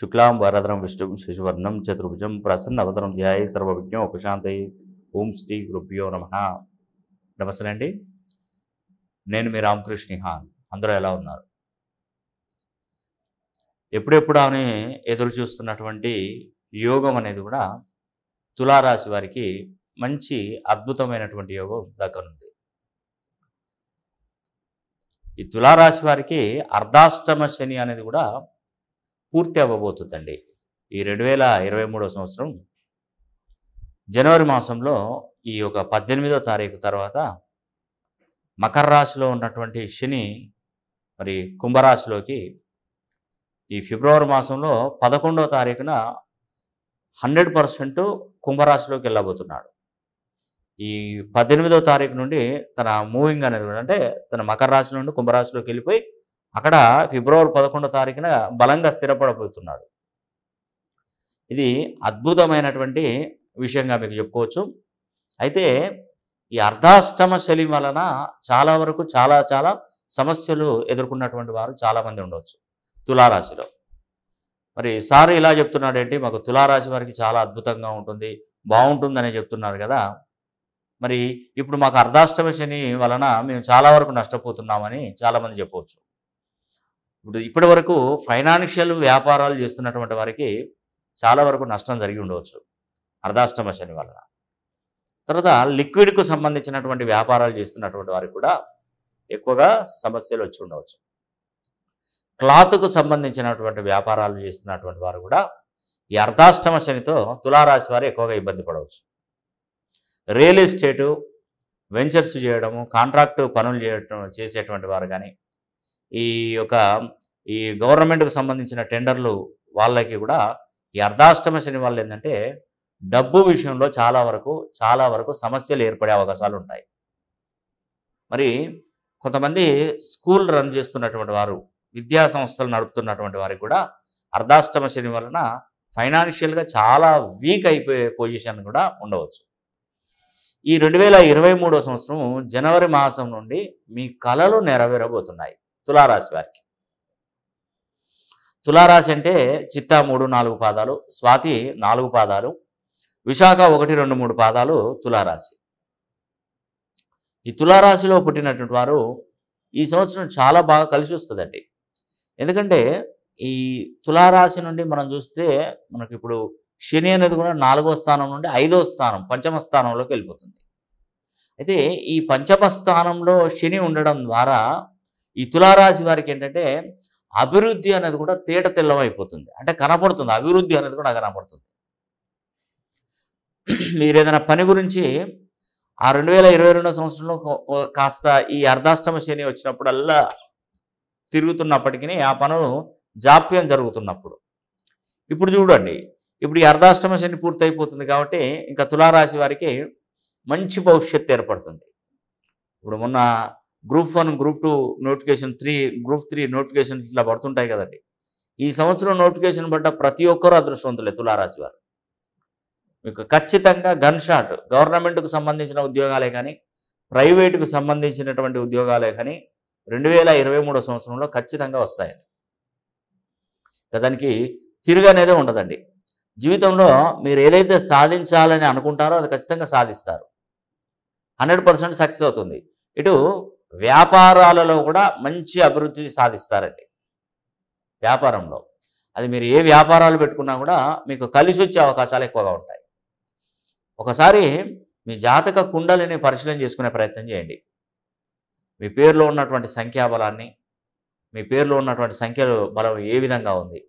శుక్లాం వరదరం విష్ణు శశివర్ణం చతుర్భుజం అవతరం ధ్యాయ సర్వవిజ్ఞం ఉపశాంతి ఓం శ్రీ గురుభ్యో నమ నమస్తే అండి నేను మీ రామకృష్ణ హాన్ అందరూ ఎలా ఉన్నారు ఎప్పుడెప్పుడు ఆమె ఎదురు చూస్తున్నటువంటి యోగం అనేది కూడా తులారాశి వారికి మంచి అద్భుతమైనటువంటి యోగం దక్కనుంది ఈ తులారాశి వారికి అర్ధాష్టమ శని అనేది కూడా పూర్తి అవ్వబోతుందండి ఈ రెండు వేల ఇరవై మూడో సంవత్సరం జనవరి మాసంలో ఈ యొక్క పద్దెనిమిదో తారీఖు తర్వాత మకర రాశిలో ఉన్నటువంటి శని మరి కుంభరాశిలోకి ఈ ఫిబ్రవరి మాసంలో పదకొండో తారీఖున హండ్రెడ్ పర్సెంట్ కుంభరాశిలోకి వెళ్ళబోతున్నాడు ఈ పద్దెనిమిదో తారీఖు నుండి తన మూవింగ్ అనేది అంటే తన మకర రాశి నుండి కుంభరాశిలోకి వెళ్ళిపోయి అక్కడ ఫిబ్రవరి పదకొండో తారీఖున బలంగా స్థిరపడబోతున్నాడు ఇది అద్భుతమైనటువంటి విషయంగా మీకు చెప్పుకోవచ్చు అయితే ఈ అర్ధాష్టమ శని వలన చాలా వరకు చాలా చాలా సమస్యలు ఎదుర్కొన్నటువంటి వారు చాలామంది ఉండవచ్చు తులారాశిలో మరి సార్ ఇలా చెప్తున్నాడేంటి మాకు తులారాశి వారికి చాలా అద్భుతంగా ఉంటుంది బాగుంటుందని చెప్తున్నారు కదా మరి ఇప్పుడు మాకు అర్ధాష్టమ శని వలన మేము చాలా వరకు నష్టపోతున్నామని చాలామంది చెప్పవచ్చు ఇప్పుడు ఇప్పటి వరకు ఫైనాన్షియల్ వ్యాపారాలు చేస్తున్నటువంటి వారికి చాలా వరకు నష్టం జరిగి ఉండవచ్చు అర్ధాష్టమ శని వలన తర్వాత లిక్విడ్కు సంబంధించినటువంటి వ్యాపారాలు చేస్తున్నటువంటి వారికి కూడా ఎక్కువగా సమస్యలు వచ్చి ఉండవచ్చు క్లాత్కు సంబంధించినటువంటి వ్యాపారాలు చేస్తున్నటువంటి వారు కూడా ఈ అర్ధాష్టమ శనితో తులారాశి వారు ఎక్కువగా ఇబ్బంది పడవచ్చు రియల్ ఎస్టేటు వెంచర్స్ చేయడము కాంట్రాక్టు పనులు చేయడం చేసేటువంటి వారు కానీ ఈ యొక్క ఈ గవర్నమెంట్కు సంబంధించిన టెండర్లు వాళ్ళకి కూడా ఈ అర్ధాష్టమ శని వాళ్ళు ఏంటంటే డబ్బు విషయంలో చాలా వరకు చాలా వరకు సమస్యలు ఏర్పడే అవకాశాలు ఉంటాయి మరి కొంతమంది స్కూల్ రన్ చేస్తున్నటువంటి వారు విద్యా సంస్థలు నడుపుతున్నటువంటి వారికి కూడా అర్ధాష్టమ శని వలన ఫైనాన్షియల్గా చాలా వీక్ అయిపోయే పొజిషన్ కూడా ఉండవచ్చు ఈ రెండు వేల ఇరవై మూడో సంవత్సరం జనవరి మాసం నుండి మీ కళలు నెరవేరబోతున్నాయి తులారాశి వారికి తులారాశి అంటే చిత్తా మూడు నాలుగు పాదాలు స్వాతి నాలుగు పాదాలు విశాఖ ఒకటి రెండు మూడు పాదాలు తులారాశి ఈ తులారాశిలో పుట్టినటువంటి వారు ఈ సంవత్సరం చాలా బాగా కలిసి వస్తుందండి ఎందుకంటే ఈ తులారాశి నుండి మనం చూస్తే మనకి ఇప్పుడు శని అనేది కూడా నాలుగో స్థానం నుండి ఐదో స్థానం పంచమ స్థానంలోకి వెళ్ళిపోతుంది అయితే ఈ పంచమ స్థానంలో శని ఉండడం ద్వారా ఈ తులారాశి వారికి ఏంటంటే అభివృద్ధి అనేది కూడా తేట తెల్లమైపోతుంది అంటే కనపడుతుంది అభివృద్ధి అనేది కూడా కనపడుతుంది మీరు ఏదైనా పని గురించి ఆ రెండు వేల ఇరవై రెండో సంవత్సరంలో కాస్త ఈ అర్ధాష్టమ శని వచ్చినప్పుడల్లా తిరుగుతున్నప్పటికీ ఆ పనులు జాప్యం జరుగుతున్నప్పుడు ఇప్పుడు చూడండి ఇప్పుడు ఈ అర్ధాష్టమ శని పూర్తయిపోతుంది కాబట్టి ఇంకా తులారాశి వారికి మంచి భవిష్యత్తు ఏర్పడుతుంది ఇప్పుడు మొన్న group one group two notification three group three notification ఇట్లా పడుతుంటాయి కదండి ఈ సంవత్సరం నోటిఫికేషన్ పడ్డ ప్రతి ఒక్కరూ అదృష్టవంతులే తులారాశి వారు మీకు ఖచ్చితంగా గన్ షాట్ గవర్నమెంట్కు సంబంధించిన ఉద్యోగాలే కానీ ప్రైవేటుకు సంబంధించినటువంటి ఉద్యోగాలే కానీ రెండు వేల ఇరవై మూడో సంవత్సరంలో ఖచ్చితంగా వస్తాయండి దానికి తిరుగనేదే ఉండదండి జీవితంలో మీరు ఏదైతే సాధించాలని అనుకుంటారో అది ఖచ్చితంగా సాధిస్తారు హండ్రెడ్ సక్సెస్ అవుతుంది ఇటు వ్యాపారాలలో కూడా మంచి అభివృద్ధి సాధిస్తారండి వ్యాపారంలో అది మీరు ఏ వ్యాపారాలు పెట్టుకున్నా కూడా మీకు కలిసి వచ్చే అవకాశాలు ఎక్కువగా ఉంటాయి ఒకసారి మీ జాతక కుండలిని పరిశీలన చేసుకునే ప్రయత్నం చేయండి మీ పేరులో ఉన్నటువంటి సంఖ్యాబలాన్ని మీ పేరులో ఉన్నటువంటి సంఖ్య బలం ఏ విధంగా ఉంది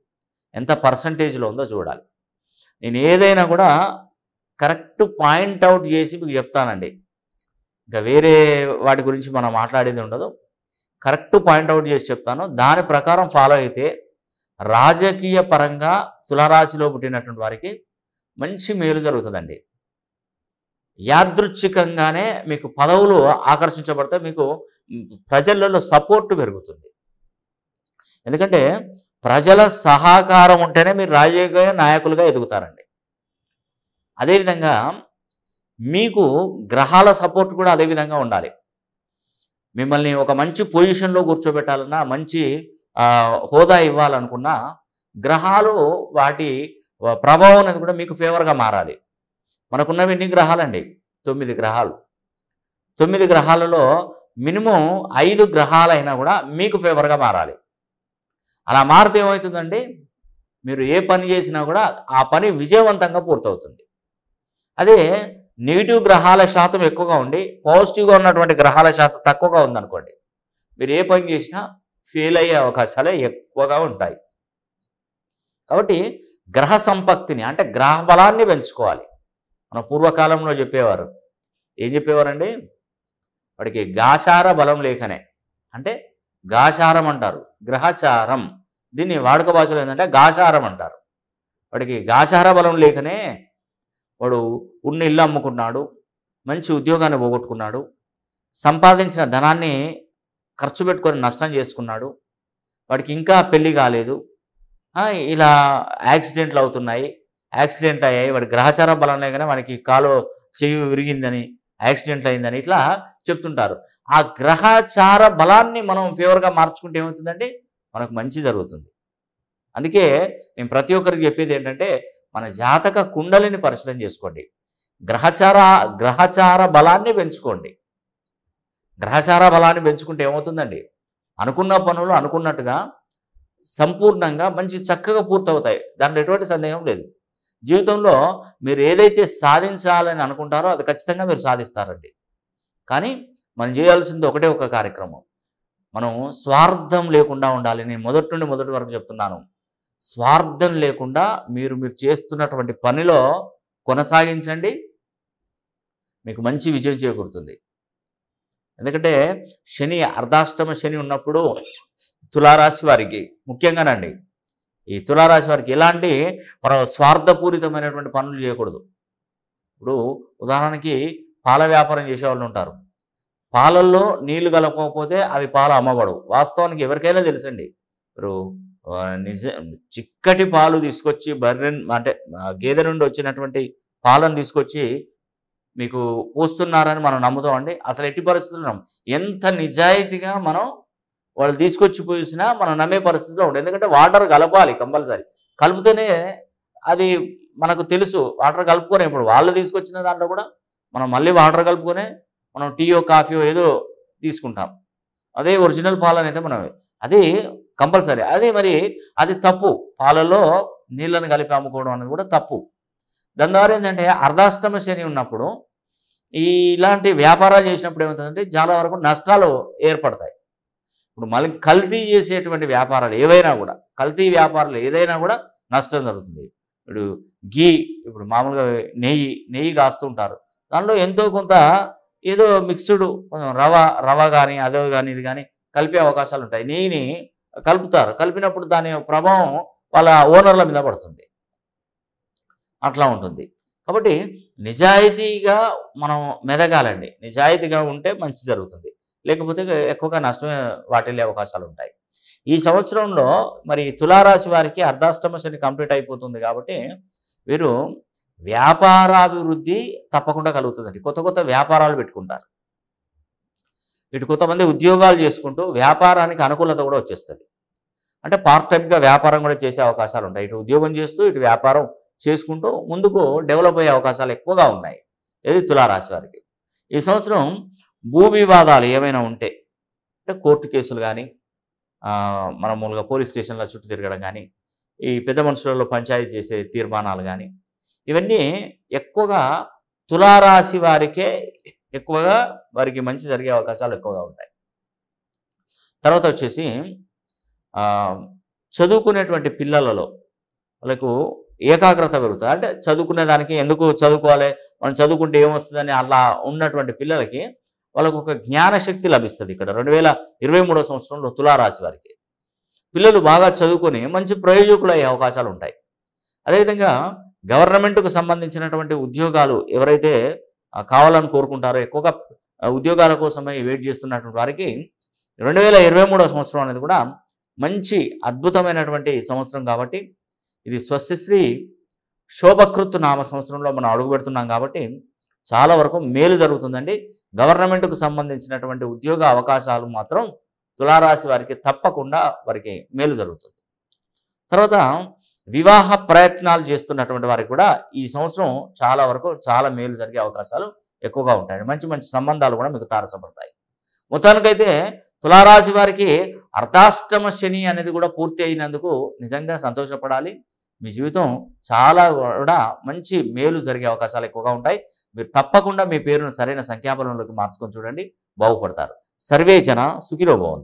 ఎంత పర్సంటేజ్లో ఉందో చూడాలి నేను ఏదైనా కూడా కరెక్ట్ పాయింట్ అవుట్ చేసి మీకు చెప్తానండి ఇంకా వేరే వాటి గురించి మనం మాట్లాడేది ఉండదు కరెక్ట్ పాయింట్అవుట్ చేసి చెప్తాను దాని ప్రకారం ఫాలో అయితే రాజకీయ పరంగా తులారాశిలో పుట్టినటువంటి వారికి మంచి మేలు జరుగుతుందండి యాదృచ్ఛికంగానే మీకు పదవులు ఆకర్షించబడితే మీకు ప్రజలలో సపోర్ట్ పెరుగుతుంది ఎందుకంటే ప్రజల సహకారం ఉంటేనే మీరు రాజకీయ నాయకులుగా ఎదుగుతారండి అదేవిధంగా మీకు గ్రహాల సపోర్ట్ కూడా అదేవిధంగా ఉండాలి మిమ్మల్ని ఒక మంచి పొజిషన్లో కూర్చోబెట్టాలన్నా మంచి హోదా ఇవ్వాలనుకున్నా గ్రహాలు వాటి ప్రభావం అనేది కూడా మీకు ఫేవర్గా మారాలి మనకున్నవి ఎన్ని గ్రహాలండి తొమ్మిది గ్రహాలు తొమ్మిది గ్రహాలలో మినిమం ఐదు గ్రహాలైనా కూడా మీకు ఫేవర్గా మారాలి అలా మారితే ఏమవుతుందండి మీరు ఏ పని చేసినా కూడా ఆ పని విజయవంతంగా పూర్తవుతుంది అదే నెగిటివ్ గ్రహాల శాతం ఎక్కువగా ఉండి పాజిటివ్గా ఉన్నటువంటి గ్రహాల శాతం తక్కువగా ఉందనుకోండి మీరు ఏ పని చేసినా ఫెయిల్ అయ్యే అవకాశాలే ఎక్కువగా ఉంటాయి కాబట్టి గ్రహ సంపత్తిని అంటే గ్రహ బలాన్ని పెంచుకోవాలి మన పూర్వకాలంలో చెప్పేవారు ఏం చెప్పేవారండి వాడికి గాచార బలం లేకనే అంటే గాచారం అంటారు గ్రహచారం దీన్ని వాడుక భాషలో ఏంటంటే గాచారం అంటారు వాడికి గాచార బలం లేకనే వాడు ఉన్న ఇల్లు అమ్ముకున్నాడు మంచి ఉద్యోగాన్ని పోగొట్టుకున్నాడు సంపాదించిన ధనాన్ని ఖర్చు పెట్టుకొని నష్టం చేసుకున్నాడు వాడికి ఇంకా పెళ్ళి కాలేదు ఇలా యాక్సిడెంట్లు అవుతున్నాయి యాక్సిడెంట్ అయ్యాయి వాడి గ్రహచార బలంలో కానీ వాడికి కాలు చెయ్యి విరిగిందని యాక్సిడెంట్ అయిందని ఇట్లా చెప్తుంటారు ఆ గ్రహచార బలాన్ని మనం ఫేవర్గా మార్చుకుంటే ఏమవుతుందండి మనకు మంచి జరుగుతుంది అందుకే నేను ప్రతి ఒక్కరికి చెప్పేది ఏంటంటే మన జాతక కుండలిని పరిశీలన చేసుకోండి గ్రహచార గ్రహచార బలాన్ని పెంచుకోండి గ్రహచార బలాన్ని పెంచుకుంటే ఏమవుతుందండి అనుకున్న పనులు అనుకున్నట్టుగా సంపూర్ణంగా మంచి చక్కగా పూర్తవుతాయి దాంట్లో ఎటువంటి సందేహం లేదు జీవితంలో మీరు ఏదైతే సాధించాలని అనుకుంటారో అది ఖచ్చితంగా మీరు సాధిస్తారండి కానీ మనం చేయాల్సింది ఒకటే ఒక కార్యక్రమం మనం స్వార్థం లేకుండా ఉండాలి నేను మొదటి నుండి మొదటి వరకు చెప్తున్నాను స్వార్థం లేకుండా మీరు మీరు చేస్తున్నటువంటి పనిలో కొనసాగించండి మీకు మంచి విజయం చేకూరుతుంది ఎందుకంటే శని అర్ధాష్టమ శని ఉన్నప్పుడు తులారాశి వారికి ముఖ్యంగానండి ఈ తులారాశి వారికి ఎలాంటి మనం స్వార్థపూరితమైనటువంటి పనులు చేయకూడదు ఇప్పుడు ఉదాహరణకి పాల వ్యాపారం చేసేవాళ్ళు ఉంటారు పాలల్లో నీళ్లు కలపకపోతే అవి పాలు అమ్మబడవు వాస్తవానికి ఎవరికైనా తెలుసండి ఇప్పుడు నిజ చిక్కటి పాలు తీసుకొచ్చి బర్రె అంటే గేదె నుండి వచ్చినటువంటి పాలను తీసుకొచ్చి మీకు పోస్తున్నారని మనం నమ్ముతామండి అసలు ఎట్టి పరిస్థితుల్లో ఎంత నిజాయితీగా మనం వాళ్ళు తీసుకొచ్చి పోసినా మనం నమ్మే పరిస్థితిలో ఉంటుంది ఎందుకంటే వాటర్ కలపాలి కంపల్సరీ కలిపితేనే అది మనకు తెలుసు వాటర్ కలుపుకొని ఇప్పుడు వాళ్ళు తీసుకొచ్చిన దాంట్లో కూడా మనం మళ్ళీ వాటర్ కలుపుకొని మనం టీయో కాఫీయో ఏదో తీసుకుంటాం అదే ఒరిజినల్ పాలు అయితే మనం అది కంపల్సరీ అదే మరి అది తప్పు పాలలో నీళ్ళను కలిపి అమ్ముకోవడం అనేది కూడా తప్పు దాని ద్వారా ఏంటంటే అర్ధాష్టమ శని ఉన్నప్పుడు ఈ ఇలాంటి వ్యాపారాలు చేసినప్పుడు ఏమవుతుందంటే చాలా వరకు నష్టాలు ఏర్పడతాయి ఇప్పుడు మళ్ళీ కల్తీ చేసేటువంటి వ్యాపారాలు ఏవైనా కూడా కల్తీ వ్యాపారాలు ఏదైనా కూడా నష్టం జరుగుతుంది ఇప్పుడు గీ ఇప్పుడు మామూలుగా నెయ్యి నెయ్యి కాస్తుంటారు దానిలో ఎంతో కొంత ఏదో మిక్స్డ్ రవ రవ కానీ అదో కానీ ఇది కానీ కలిపే అవకాశాలు ఉంటాయి నెయ్యిని కలుపుతారు కలిపినప్పుడు దాని ప్రభావం వాళ్ళ ఓనర్ల మీద పడుతుంది అట్లా ఉంటుంది కాబట్టి నిజాయితీగా మనం మెదగాలండి నిజాయితీగా ఉంటే మంచి జరుగుతుంది లేకపోతే ఎక్కువగా నష్టమే వాటిల్లే అవకాశాలు ఉంటాయి ఈ సంవత్సరంలో మరి తులారాశి వారికి అర్ధాష్టమ శని కంప్లీట్ అయిపోతుంది కాబట్టి వీరు వ్యాపారాభివృద్ధి తప్పకుండా కలుగుతుందండి కొత్త కొత్త వ్యాపారాలు పెట్టుకుంటారు ఇటు కొంతమంది ఉద్యోగాలు చేసుకుంటూ వ్యాపారానికి అనుకూలత కూడా వచ్చేస్తుంది అంటే పార్ట్ టైప్గా వ్యాపారం కూడా చేసే అవకాశాలు ఉంటాయి ఇటు ఉద్యోగం చేస్తూ ఇటు వ్యాపారం చేసుకుంటూ ముందుకు డెవలప్ అయ్యే అవకాశాలు ఎక్కువగా ఉన్నాయి ఇది తులారాశి వారికి ఈ సంవత్సరం భూ వివాదాలు ఏమైనా ఉంటే అంటే కోర్టు కేసులు కానీ మూలుగా పోలీస్ స్టేషన్లో చుట్టూ తిరగడం కానీ ఈ పెద్ద మనుషులలో పంచాయతీ చేసే తీర్మానాలు కానీ ఇవన్నీ ఎక్కువగా తులారాశి వారికే ఎక్కువగా వారికి మంచి జరిగే అవకాశాలు ఎక్కువగా ఉంటాయి తర్వాత వచ్చేసి చదువుకునేటువంటి పిల్లలలో వాళ్ళకు ఏకాగ్రత పెరుగుతుంది అంటే చదువుకునే దానికి ఎందుకు చదువుకోవాలి మనం చదువుకుంటే ఏమొస్తుందని అలా ఉన్నటువంటి పిల్లలకి వాళ్ళకు ఒక జ్ఞానశక్తి లభిస్తుంది ఇక్కడ రెండు వేల ఇరవై మూడో సంవత్సరంలో తులారాశి వారికి పిల్లలు బాగా చదువుకొని మంచి ప్రయోజకులు అయ్యే అవకాశాలు ఉంటాయి అదేవిధంగా గవర్నమెంట్కు సంబంధించినటువంటి ఉద్యోగాలు ఎవరైతే కావాలని కోరుకుంటారో ఎక్కువగా ఉద్యోగాల కోసమై వెయిట్ చేస్తున్నటువంటి వారికి రెండు వేల ఇరవై సంవత్సరం అనేది కూడా మంచి అద్భుతమైనటువంటి సంవత్సరం కాబట్టి ఇది స్వస్తిశ్రీ శోభకృత్ నామ సంవత్సరంలో మనం అడుగు పెడుతున్నాం కాబట్టి చాలా వరకు మేలు జరుగుతుందండి గవర్నమెంట్కు సంబంధించినటువంటి ఉద్యోగ అవకాశాలు మాత్రం తులారాశి వారికి తప్పకుండా వారికి మేలు జరుగుతుంది తర్వాత వివాహ ప్రయత్నాలు చేస్తున్నటువంటి వారికి కూడా ఈ సంవత్సరం చాలా వరకు చాలా మేలు జరిగే అవకాశాలు ఎక్కువగా ఉంటాయండి మంచి మంచి సంబంధాలు కూడా మీకు తారసపడతాయి మొత్తానికైతే తులారాశి వారికి అర్ధాష్టమ శని అనేది కూడా పూర్తి అయినందుకు నిజంగా సంతోషపడాలి మీ జీవితం చాలా కూడా మంచి మేలు జరిగే అవకాశాలు ఎక్కువగా ఉంటాయి మీరు తప్పకుండా మీ పేరును సరైన సంఖ్యాబలంలోకి మార్చుకొని చూడండి బాగుపడతారు సర్వే జన సుఖిలో